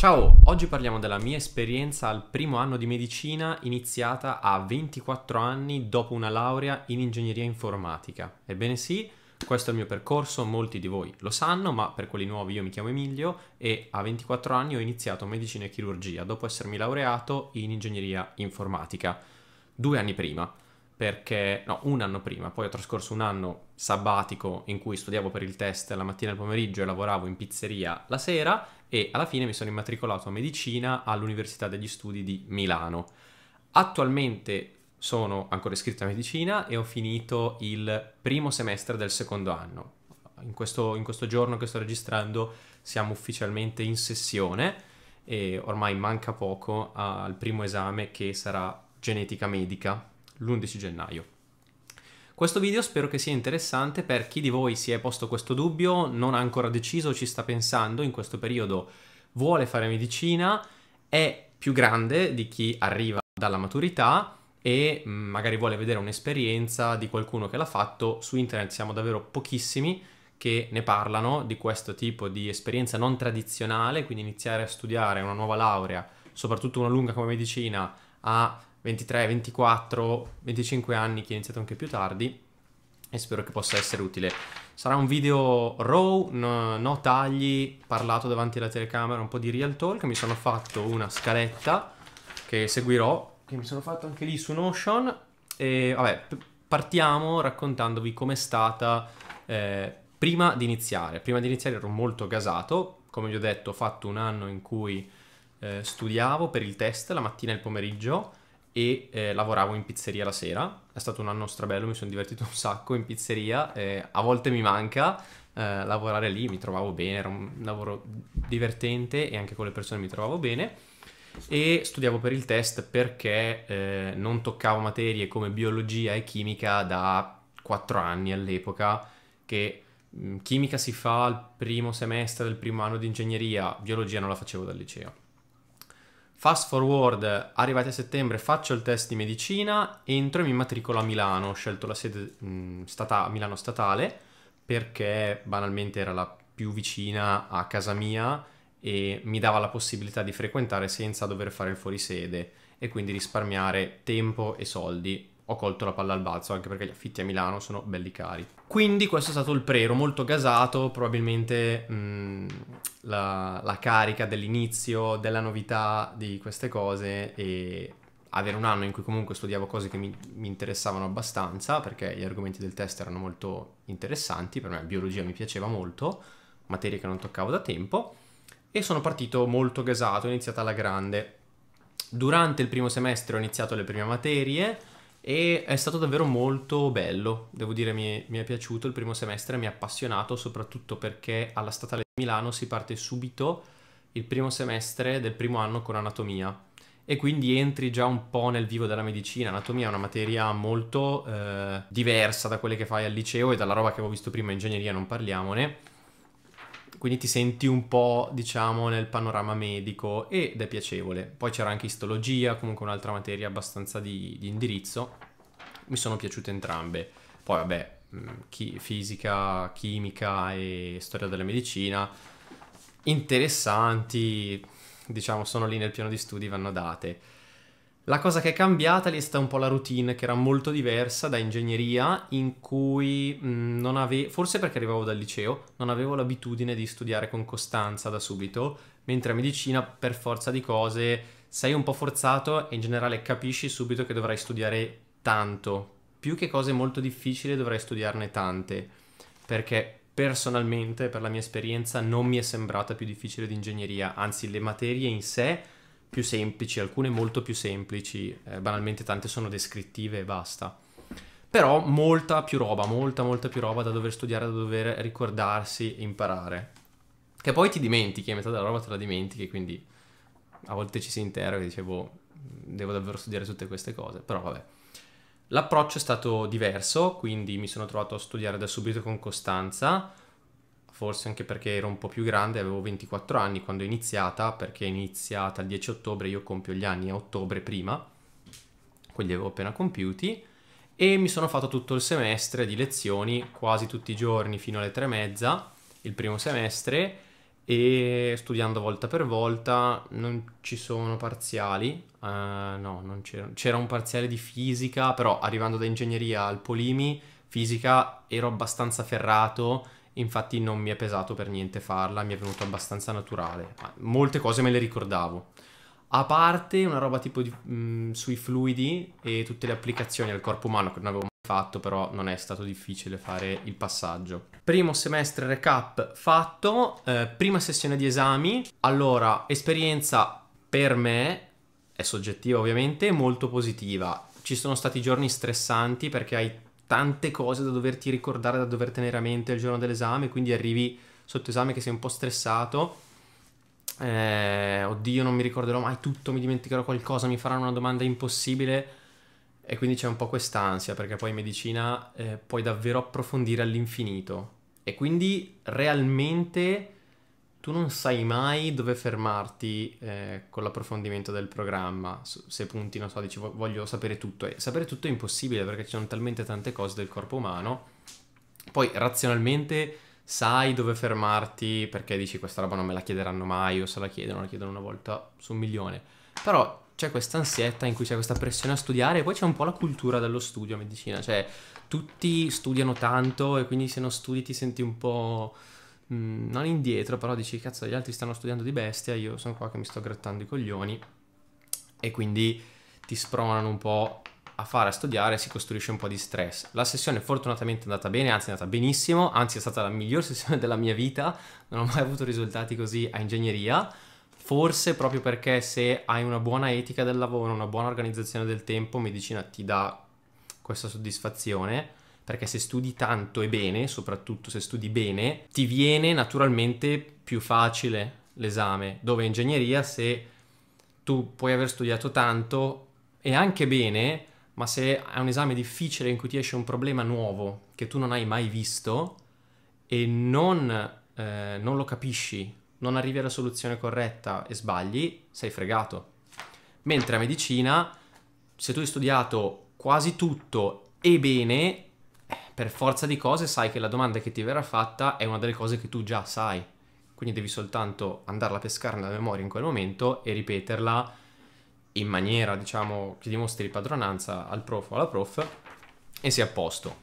Ciao, oggi parliamo della mia esperienza al primo anno di medicina iniziata a 24 anni dopo una laurea in ingegneria informatica. Ebbene sì, questo è il mio percorso, molti di voi lo sanno, ma per quelli nuovi io mi chiamo Emilio e a 24 anni ho iniziato medicina e chirurgia dopo essermi laureato in ingegneria informatica, due anni prima perché, no, un anno prima, poi ho trascorso un anno sabbatico in cui studiavo per il test la mattina e il pomeriggio e lavoravo in pizzeria la sera e alla fine mi sono immatricolato a medicina all'Università degli Studi di Milano. Attualmente sono ancora iscritto a medicina e ho finito il primo semestre del secondo anno. In questo, in questo giorno che sto registrando siamo ufficialmente in sessione e ormai manca poco al primo esame che sarà genetica medica l'11 gennaio. Questo video spero che sia interessante per chi di voi si è posto questo dubbio, non ha ancora deciso, ci sta pensando in questo periodo, vuole fare medicina, è più grande di chi arriva dalla maturità e mm, magari vuole vedere un'esperienza di qualcuno che l'ha fatto, su internet siamo davvero pochissimi che ne parlano di questo tipo di esperienza non tradizionale, quindi iniziare a studiare una nuova laurea, soprattutto una lunga come medicina, a 23, 24, 25 anni, che è iniziato anche più tardi e spero che possa essere utile. Sarà un video raw, no, no, tagli, parlato davanti alla telecamera, un po' di real talk. Mi sono fatto una scaletta che seguirò, che mi sono fatto anche lì su Notion. E vabbè, partiamo raccontandovi com'è stata eh, prima di iniziare. Prima di iniziare ero molto gasato, come vi ho detto ho fatto un anno in cui eh, studiavo per il test la mattina e il pomeriggio e eh, lavoravo in pizzeria la sera. È stato un anno strabello, mi sono divertito un sacco in pizzeria. Eh, a volte mi manca eh, lavorare lì, mi trovavo bene, era un lavoro divertente e anche con le persone mi trovavo bene. E studiavo per il test perché eh, non toccavo materie come biologia e chimica da 4 anni all'epoca, che mh, mm, chimica si fa al primo semestre del primo anno di ingegneria, biologia non la facevo dal liceo Fast forward, arrivati a settembre, faccio il test di medicina, entro e mi matricolo a Milano. Ho scelto la sede mh, mm, stata- Milano Statale perché banalmente era la più vicina a casa mia e mi dava la possibilità di frequentare senza dover fare il fuorisede e quindi risparmiare tempo e soldi ho colto la palla al balzo, anche perché gli affitti a Milano sono belli cari. Quindi questo è stato il prero, molto gasato, probabilmente mh, mm, la, la carica dell'inizio, della novità di queste cose e avere un anno in cui comunque studiavo cose che mi, mi, interessavano abbastanza, perché gli argomenti del test erano molto interessanti, per me biologia mi piaceva molto, materie che non toccavo da tempo, e sono partito molto gasato, ho iniziato alla grande. Durante il primo semestre ho iniziato le prime materie, e è stato davvero molto bello, devo dire mi è, mi è, piaciuto il primo semestre, mi ha appassionato soprattutto perché alla Statale di Milano si parte subito il primo semestre del primo anno con anatomia e quindi entri già un po' nel vivo della medicina, anatomia è una materia molto eh, diversa da quelle che fai al liceo e dalla roba che avevo visto prima, ingegneria non parliamone quindi ti senti un po', diciamo, nel panorama medico ed è piacevole. Poi c'era anche istologia, comunque un'altra materia abbastanza di, di indirizzo. Mi sono piaciute entrambe. Poi, vabbè, mm, chi, fisica, chimica e storia della medicina interessanti, diciamo, sono lì nel piano di studi, vanno date. La cosa che è cambiata lì è stata un po' la routine, che era molto diversa da ingegneria, in cui mh, mm, non avevo, forse perché arrivavo dal liceo, non avevo l'abitudine di studiare con costanza da subito, mentre a medicina, per forza di cose, sei un po' forzato e in generale capisci subito che dovrai studiare tanto. Più che cose molto difficili dovrai studiarne tante, perché personalmente, per la mia esperienza, non mi è sembrata più difficile di ingegneria, anzi le materie in sé più semplici, alcune molto più semplici, eh, banalmente tante sono descrittive e basta. Però molta più roba, molta molta più roba da dover studiare, da dover ricordarsi e imparare. Che poi ti dimentichi, a metà della roba te la dimentichi, quindi a volte ci si interroga e dicevo boh, devo davvero studiare tutte queste cose, però vabbè. L'approccio è stato diverso, quindi mi sono trovato a studiare da subito con costanza, forse anche perché ero un po' più grande, avevo 24 anni quando è iniziata, perché è iniziata il 10 ottobre, io compio gli anni a ottobre prima, quelli avevo appena compiuti, e mi sono fatto tutto il semestre di lezioni, quasi tutti i giorni fino alle tre e mezza, il primo semestre, e studiando volta per volta non ci sono parziali, uh, no, non c'era, c'era un parziale di fisica, però arrivando da ingegneria al Polimi, fisica ero abbastanza ferrato, infatti non mi è pesato per niente farla, mi è venuto abbastanza naturale. Molte cose me le ricordavo. A parte una roba tipo di, mh, sui fluidi e tutte le applicazioni al corpo umano che non avevo mai fatto, però non è stato difficile fare il passaggio. Primo semestre recap fatto, eh, prima sessione di esami. Allora, esperienza per me è soggettiva ovviamente, molto positiva. Ci sono stati giorni stressanti perché hai tante cose da doverti ricordare, da dover tenere a mente il giorno dell'esame, quindi arrivi sotto esame che sei un po' stressato. Eh, oddio, non mi ricorderò mai tutto, mi dimenticherò qualcosa, mi faranno una domanda impossibile. E quindi c'è un po' quest'ansia, perché poi in medicina eh, puoi davvero approfondire all'infinito. E quindi realmente tu non sai mai dove fermarti eh, con l'approfondimento del programma. Se punti, non so, dici voglio sapere tutto. E sapere tutto è impossibile perché ci sono talmente tante cose del corpo umano. Poi razionalmente sai dove fermarti perché dici questa roba non me la chiederanno mai o se la chiedono la chiedono una volta su un milione. Però c'è questa ansietta in cui c'è questa pressione a studiare e poi c'è un po' la cultura dello studio a medicina, cioè tutti studiano tanto e quindi se non studi ti senti un po' Mm, non indietro, però dici cazzo gli altri stanno studiando di bestia, io sono qua che mi sto grattando i coglioni e quindi ti spronano un po' a fare a studiare si costruisce un po' di stress. La sessione fortunatamente è andata bene, anzi è andata benissimo, anzi è stata la miglior sessione della mia vita, non ho mai avuto risultati così a ingegneria, forse proprio perché se hai una buona etica del lavoro, una buona organizzazione del tempo, medicina ti dà questa soddisfazione perché se studi tanto e bene, soprattutto se studi bene, ti viene naturalmente più facile l'esame, dove in ingegneria se tu puoi aver studiato tanto e anche bene, ma se è un esame difficile in cui ti esce un problema nuovo che tu non hai mai visto e non, eh, non lo capisci, non arrivi alla soluzione corretta e sbagli, sei fregato. Mentre a medicina, se tu hai studiato quasi tutto e bene, per forza di cose sai che la domanda che ti verrà fatta è una delle cose che tu già sai. Quindi devi soltanto andarla a pescare nella memoria in quel momento e ripeterla in maniera, diciamo, che dimostri padronanza al prof o alla prof e sei a posto.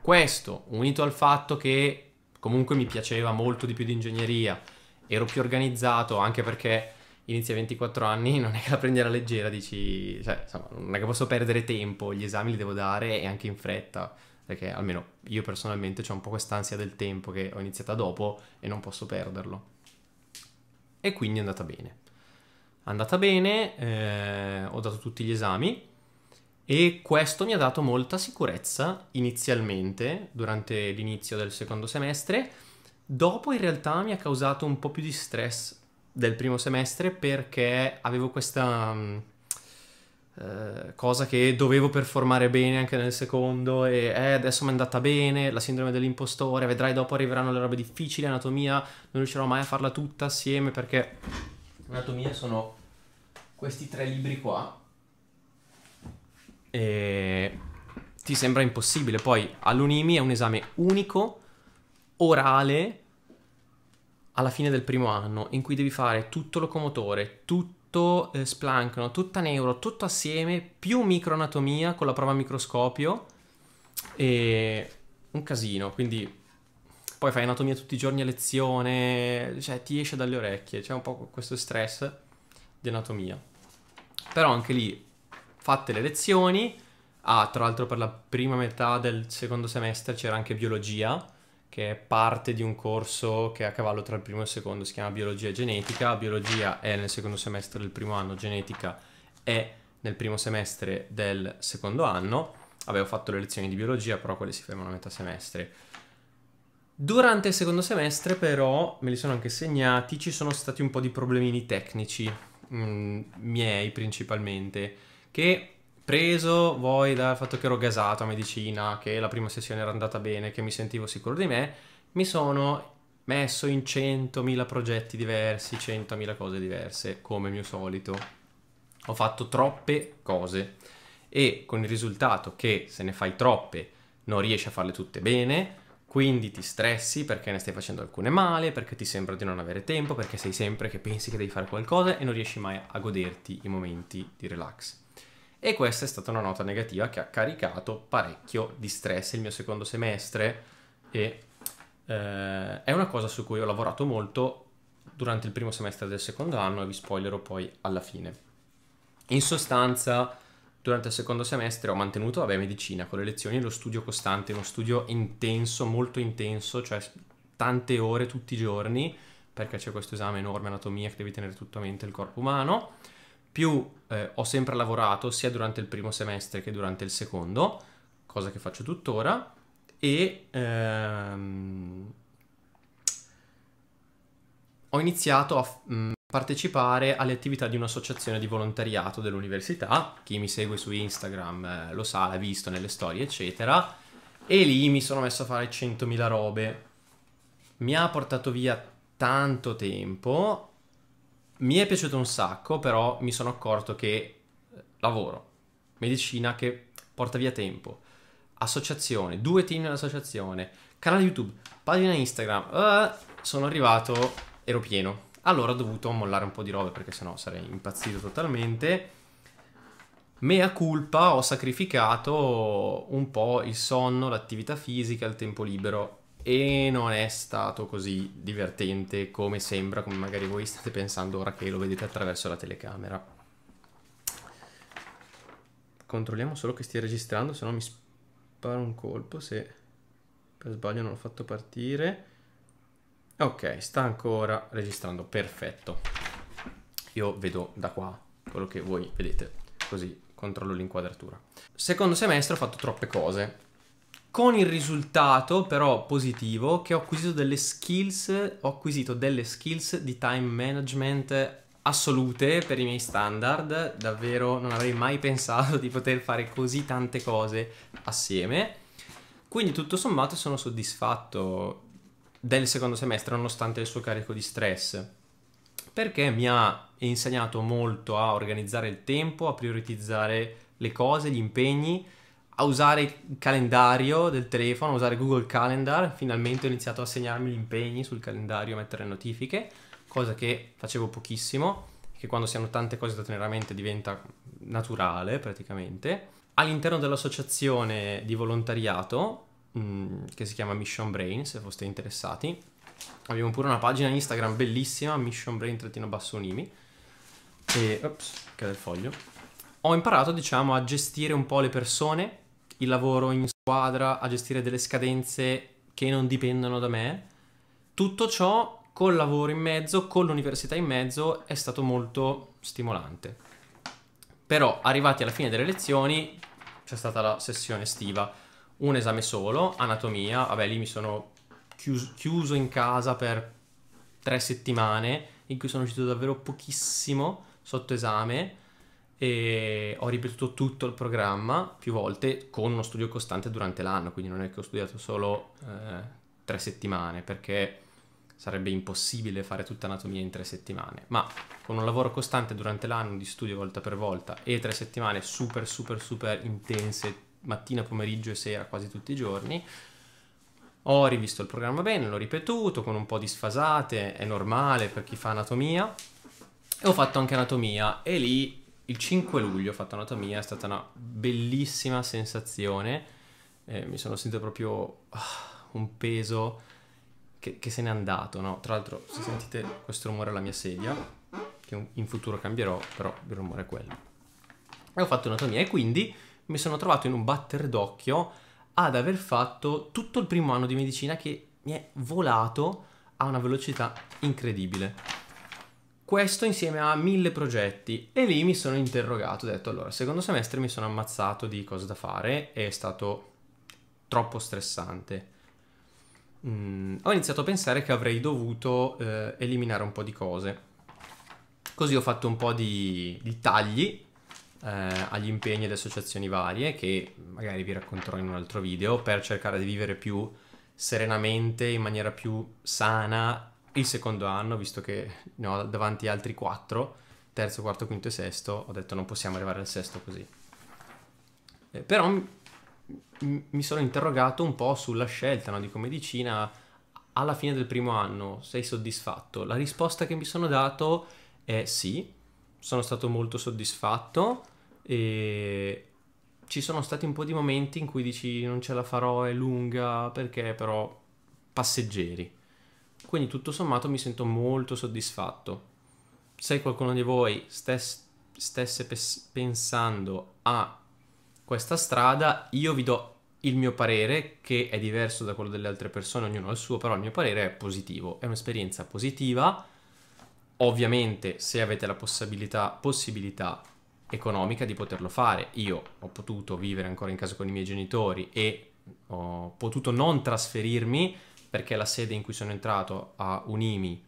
Questo, unito al fatto che comunque mi piaceva molto di più di ingegneria, ero più organizzato anche perché inizi a 24 anni, non è che la prendi alla leggera, dici, cioè, insomma, non è che posso perdere tempo, gli esami li devo dare e anche in fretta perché almeno io personalmente ho un po' quest'ansia del tempo che ho iniziata dopo e non posso perderlo. E quindi è andata bene. È andata bene, eh, ho dato tutti gli esami e questo mi ha dato molta sicurezza inizialmente, durante l'inizio del secondo semestre. Dopo in realtà mi ha causato un po' più di stress del primo semestre perché avevo questa mm, eh, cosa che dovevo performare bene anche nel secondo e eh, adesso mi è andata bene, la sindrome dell'impostore, vedrai dopo arriveranno le robe difficili, anatomia, non riuscirò mai a farla tutta assieme perché anatomia sono questi tre libri qua e ti sembra impossibile. Poi all'Unimi è un esame unico, orale, alla fine del primo anno, in cui devi fare tutto locomotore, tutto tutto eh, Splunk, tutta Neuro, tutto assieme, più microanatomia con la prova a microscopio e un casino, quindi poi fai anatomia tutti i giorni a lezione, cioè ti esce dalle orecchie, c'è un po' questo stress di anatomia. Però anche lì, fatte le lezioni, ah, tra l'altro per la prima metà del secondo semestre c'era anche biologia, che è parte di un corso che è a cavallo tra il primo e il secondo, si chiama Biologia e Genetica. Biologia è nel secondo semestre del primo anno, Genetica è nel primo semestre del secondo anno. Avevo fatto le lezioni di biologia, però quelle si fermano a metà semestre. Durante il secondo semestre, però, me li sono anche segnati, ci sono stati un po' di problemini tecnici, mh, mm, miei principalmente, che preso voi dal fatto che ero gasato a medicina, che la prima sessione era andata bene, che mi sentivo sicuro di me, mi sono messo in 100.000 progetti diversi, 100.000 cose diverse, come mio solito. Ho fatto troppe cose e con il risultato che se ne fai troppe non riesci a farle tutte bene, quindi ti stressi perché ne stai facendo alcune male, perché ti sembra di non avere tempo, perché sei sempre che pensi che devi fare qualcosa e non riesci mai a goderti i momenti di relax. E questa è stata una nota negativa che ha caricato parecchio di stress il mio secondo semestre e eh, è una cosa su cui ho lavorato molto durante il primo semestre del secondo anno e vi spoilerò poi alla fine. In sostanza, durante il secondo semestre ho mantenuto, vabbè, medicina con le lezioni, lo studio costante, uno studio intenso, molto intenso, cioè tante ore tutti i giorni, perché c'è questo esame enorme, anatomia, che devi tenere tutto a mente il corpo umano più eh, ho sempre lavorato sia durante il primo semestre che durante il secondo, cosa che faccio tuttora, e ehm, ho iniziato a mh, mm, partecipare alle attività di un'associazione di volontariato dell'università, chi mi segue su Instagram eh, lo sa, l'ha visto nelle storie, eccetera, e lì mi sono messo a fare 100.000 robe. Mi ha portato via tanto tempo, mi è piaciuto un sacco, però mi sono accorto che eh, lavoro, medicina che porta via tempo, associazione, due team in associazione, canale YouTube, pagina Instagram, uh, sono arrivato, ero pieno. Allora ho dovuto mollare un po' di robe perché sennò sarei impazzito totalmente. Mea culpa, ho sacrificato un po' il sonno, l'attività fisica, il tempo libero e non è stato così divertente come sembra, come magari voi state pensando ora che lo vedete attraverso la telecamera. Controlliamo solo che stia registrando, se no mi sparo un colpo se per sbaglio non l'ho fatto partire. Ok, sta ancora registrando, perfetto. Io vedo da qua quello che voi vedete, così controllo l'inquadratura. Secondo semestre ho fatto troppe cose con il risultato però positivo che ho acquisito delle skills, ho acquisito delle skills di time management assolute per i miei standard, davvero non avrei mai pensato di poter fare così tante cose assieme. Quindi tutto sommato sono soddisfatto del secondo semestre nonostante il suo carico di stress, perché mi ha insegnato molto a organizzare il tempo, a prioritizzare le cose, gli impegni a usare il calendario del telefono, a usare Google Calendar, finalmente ho iniziato a segnarmi gli impegni sul calendario, a mettere notifiche, cosa che facevo pochissimo, che quando si hanno tante cose da tenere a mente diventa naturale praticamente. All'interno dell'associazione di volontariato, mm, che si chiama Mission Brain, se foste interessati, abbiamo pure una pagina Instagram bellissima, Mission Brain-Unimi, e... Ops, cade il foglio ho imparato diciamo a gestire un po' le persone il lavoro in squadra, a gestire delle scadenze che non dipendono da me. Tutto ciò col lavoro in mezzo, con l'università in mezzo, è stato molto stimolante. Però arrivati alla fine delle lezioni c'è stata la sessione estiva, un esame solo, anatomia, vabbè lì mi sono chiuso, chiuso in casa per tre settimane in cui sono uscito davvero pochissimo sotto esame e ho ripetuto tutto il programma più volte con uno studio costante durante l'anno, quindi non è che ho studiato solo eh, tre settimane perché sarebbe impossibile fare tutta anatomia in tre settimane, ma con un lavoro costante durante l'anno di studio volta per volta e tre settimane super super super intense mattina, pomeriggio e sera quasi tutti i giorni, ho rivisto il programma bene, l'ho ripetuto con un po' di sfasate, è normale per chi fa anatomia. E ho fatto anche anatomia e lì il 5 luglio ho fatto anatomia, è stata una bellissima sensazione, eh, mi sono sentito proprio uh, un peso che, che, se n'è andato, no? Tra l'altro se sentite questo rumore alla mia sedia, che in futuro cambierò, però il rumore è quello. E ho fatto anatomia e quindi mi sono trovato in un batter d'occhio ad aver fatto tutto il primo anno di medicina che mi è volato a una velocità incredibile. Questo insieme a mille progetti e lì mi sono interrogato, ho detto allora, secondo semestre mi sono ammazzato di cose da fare e è stato troppo stressante. Mm, ho iniziato a pensare che avrei dovuto eh, eliminare un po' di cose. Così ho fatto un po' di, di tagli eh, agli impegni ed associazioni varie che magari vi racconterò in un altro video per cercare di vivere più serenamente, in maniera più sana il secondo anno, visto che ne ho davanti altri quattro, terzo, quarto, quinto e sesto, ho detto non possiamo arrivare al sesto così. Eh, però m- m- mi sono interrogato un po' sulla scelta no, di come medicina alla fine del primo anno, sei soddisfatto? La risposta che mi sono dato è sì, sono stato molto soddisfatto e ci sono stati un po' di momenti in cui dici non ce la farò, è lunga, perché però passeggeri. Quindi tutto sommato mi sento molto soddisfatto. Se qualcuno di voi stes- stesse pes- pensando a questa strada, io vi do il mio parere, che è diverso da quello delle altre persone, ognuno ha il suo, però il mio parere è positivo, è un'esperienza positiva. Ovviamente se avete la possibilità, possibilità economica di poterlo fare, io ho potuto vivere ancora in casa con i miei genitori e ho potuto non trasferirmi perché la sede in cui sono entrato a Unimi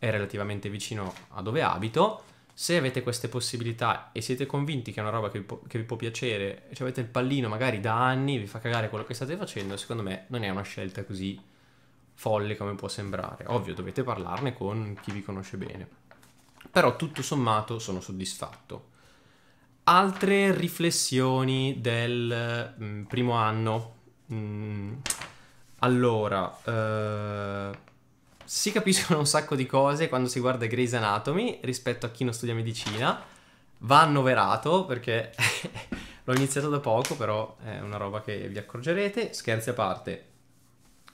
è relativamente vicino a dove abito. Se avete queste possibilità e siete convinti che è una roba che vi, può, che vi può piacere, cioè avete il pallino magari da anni, vi fa cagare quello che state facendo, secondo me non è una scelta così folle come può sembrare. Ovvio, dovete parlarne con chi vi conosce bene. Però tutto sommato sono soddisfatto. Altre riflessioni del mm, primo anno. Mm, allora, eh, si capiscono un sacco di cose quando si guarda Grey's Anatomy rispetto a chi non studia medicina. Va annoverato perché l'ho iniziato da poco, però è una roba che vi accorgerete. Scherzi a parte.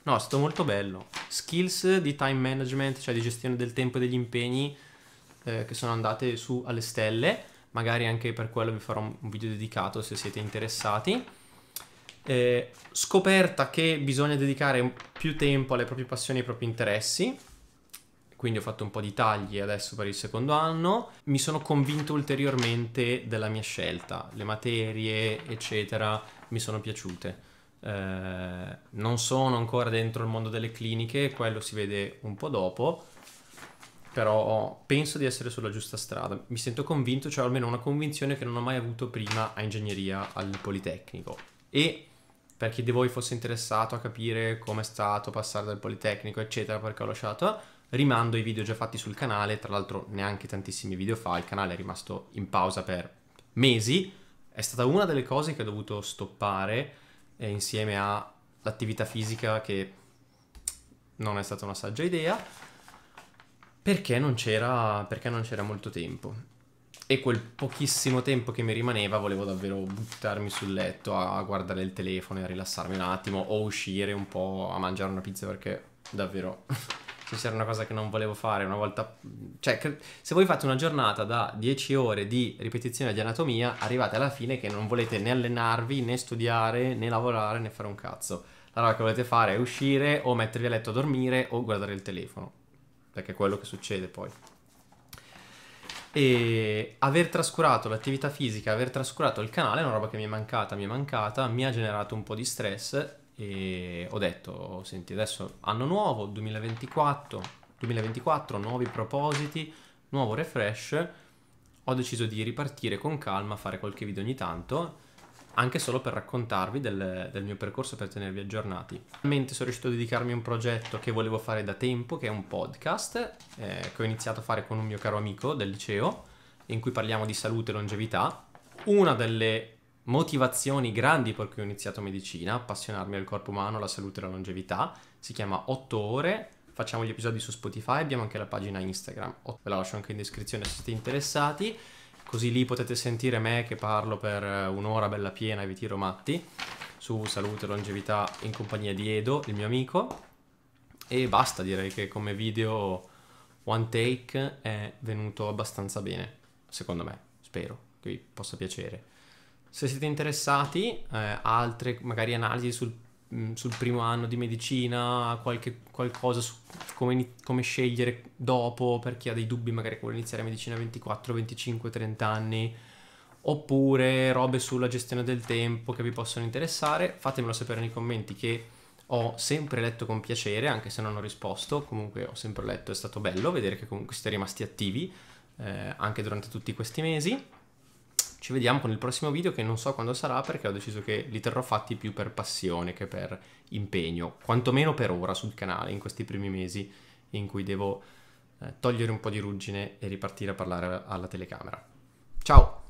No, è stato molto bello. Skills di time management, cioè di gestione del tempo e degli impegni eh, che sono andate su alle stelle. Magari anche per quello vi farò un video dedicato se siete interessati eh, scoperta che bisogna dedicare più tempo alle proprie passioni e ai propri interessi, quindi ho fatto un po' di tagli adesso per il secondo anno, mi sono convinto ulteriormente della mia scelta, le materie eccetera mi sono piaciute. Eh, non sono ancora dentro il mondo delle cliniche, quello si vede un po' dopo, però penso di essere sulla giusta strada. Mi sento convinto, cioè almeno una convinzione che non ho mai avuto prima a ingegneria al Politecnico. E per chi di voi fosse interessato a capire come è stato passare dal Politecnico, eccetera, perché ho lasciato, rimando i video già fatti sul canale, tra l'altro neanche tantissimi video fa, il canale è rimasto in pausa per mesi, è stata una delle cose che ho dovuto stoppare eh, insieme all'attività fisica che non è stata una saggia idea, perché non c'era, perché non c'era molto tempo e quel pochissimo tempo che mi rimaneva volevo davvero buttarmi sul letto a, guardare il telefono e a rilassarmi un attimo o uscire un po' a mangiare una pizza perché davvero se c'era una cosa che non volevo fare una volta cioè se voi fate una giornata da 10 ore di ripetizione di anatomia arrivate alla fine che non volete né allenarvi né studiare né lavorare né fare un cazzo allora che volete fare è uscire o mettervi a letto a dormire o guardare il telefono perché è quello che succede poi e aver trascurato l'attività fisica, aver trascurato il canale è una roba che mi è mancata, mi è mancata, mi ha generato un po' di stress e ho detto, senti, adesso anno nuovo, 2024, 2024 nuovi propositi, nuovo refresh, ho deciso di ripartire con calma, fare qualche video ogni tanto anche solo per raccontarvi del, del mio percorso per tenervi aggiornati. Finalmente sono riuscito a dedicarmi a un progetto che volevo fare da tempo, che è un podcast, eh, che ho iniziato a fare con un mio caro amico del liceo, in cui parliamo di salute e longevità. Una delle motivazioni grandi per cui ho iniziato medicina, appassionarmi al corpo umano, alla salute e alla longevità, si chiama 8 ore, facciamo gli episodi su Spotify, abbiamo anche la pagina Instagram, ve la lascio anche in descrizione se siete interessati così lì potete sentire me che parlo per eh, un'ora bella piena e vi tiro matti su salute e longevità in compagnia di Edo, il mio amico. E basta, direi che come video one take è venuto abbastanza bene, secondo me, spero che vi possa piacere. Se siete interessati, eh, altre magari analisi sul Mm, sul primo anno di medicina, qualche, qualcosa su come, come, scegliere dopo per chi ha dei dubbi, magari vuole iniziare a medicina a 24, 25, 30 anni, oppure robe sulla gestione del tempo che vi possono interessare, fatemelo sapere nei commenti che ho sempre letto con piacere, anche se non ho risposto, comunque ho sempre letto, è stato bello vedere che comunque siete rimasti attivi eh, anche durante tutti questi mesi ci vediamo con il prossimo video che non so quando sarà perché ho deciso che li terrò fatti più per passione che per impegno, quantomeno per ora sul canale in questi primi mesi in cui devo eh, togliere un po' di ruggine e ripartire a parlare alla telecamera. Ciao!